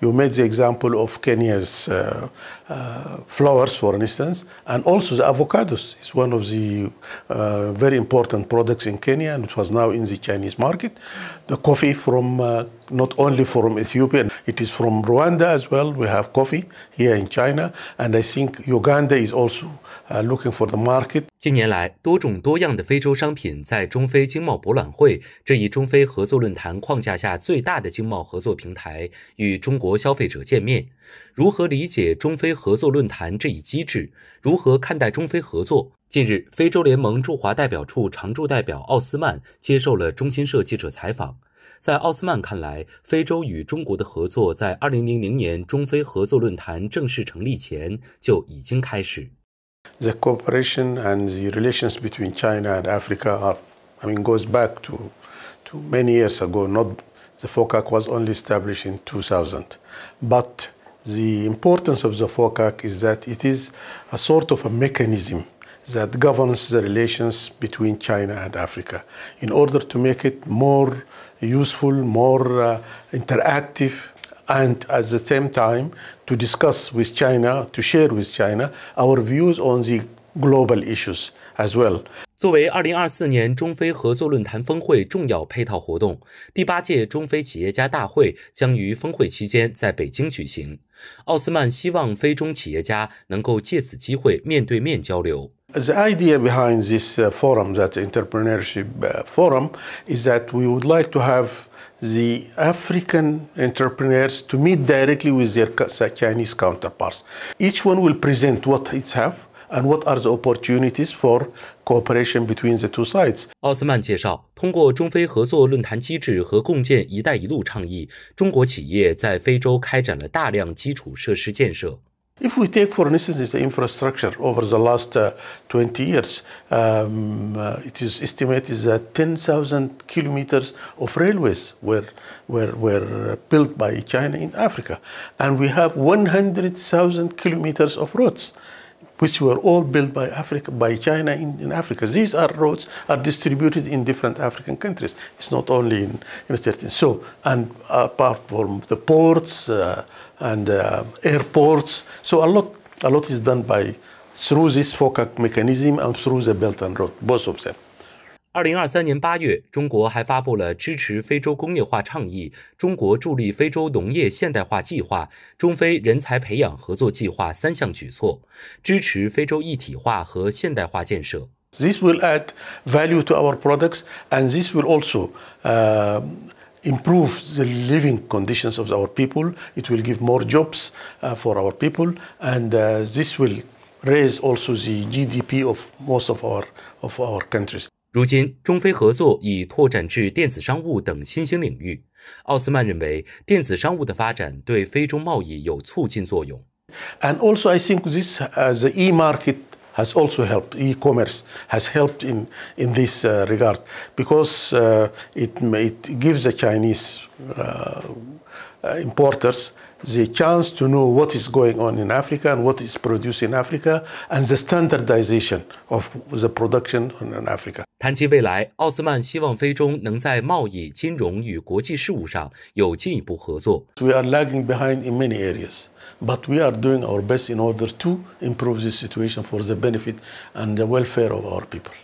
You made the example of Kenya's uh, uh, flowers, for instance, and also the avocados is one of the uh, very important products in Kenya, and it was now in the Chinese market. The coffee from uh, not only from Ethiopia, it is from Rwanda as well. We have coffee here in China, and I think Uganda is also uh, looking for the market. 近年来，多种多样的非洲商品在中非经贸博览会这一中非合作论坛框架下最大的经贸合作平台与中国消费者见面。如何理解中非合作论坛这一机制？如何看待中非合作？近日，非洲联盟驻华代表处常驻代表奥斯曼接受了中新社记者采访。在奥斯曼看来，非洲与中国的合作在2000年中非合作论坛正式成立前就已经开始。The cooperation and the relations between China and Africa are, I mean, goes back to, to many years ago. Not the FOCAC was only established in 2000, but the importance of the FOCAC is that it is a sort of a mechanism that governs the relations between China and Africa in order to make it more useful, more uh, interactive, and at the same time to discuss with China, to share with China our views on the global issues as well. 作为二零二四年中非合作论坛峰会重要配套活动，第八届中非企业家大会将于峰会期间在北京举行。奥斯曼希望非中企业家能够借此机会面对面交流。The idea behind this uh, forum, that entrepreneurship uh, forum, is that we would like to have the African entrepreneurs to meet directly with their Chinese counterparts. Each one will present what it have and what are the opportunities for cooperation between the two sides. 奥斯曼介绍，通过中非合作论坛机制和共建“一带一路”倡议，中国企业在非洲开展了大量基础设施建设。If we take, for instance, the infrastructure over the last uh, 20 years, um, uh, it is estimated that 10,000 kilometers of railways were, were, were uh, built by China in Africa. And we have 100,000 kilometers of roads which were all built by Africa, by China in, in, Africa. These are roads are distributed in different African countries. It's not only in, in certain. So, and apart from the ports uh, and uh, airports, so a lot, a lot is done by through this FOCAC mechanism and through the Belt and Road, both of them. 二零二三年八月，中国还发布了支持非洲工业化倡议、中国助力非洲农业现代化计划、中非人才培养合作计划三项举措，支持非洲一体化和现代化建设。This will add value to our products, and this will also uh, improve the living conditions of our people. It will give more jobs uh, for our people, and uh, this will raise also the GDP of most of our of our countries. 如今，中非合作已拓展至电子商务等新兴领域。奥斯曼认为，电子商务的发展对非中贸易有促进作用。And also, I think this uh, the e-market has also helped. E-commerce has helped in in this uh, regard because uh, it it gives the Chinese uh, importers the chance to know what is going on in Africa and what is produced in Africa and the standardization of the production in Africa. 谈及未来，奥斯曼希望非中能在贸易、金融与国际事务上有进一步合作。We are lagging behind in many areas, but we are doing our best in order to improve the situation for the benefit and the welfare of our people.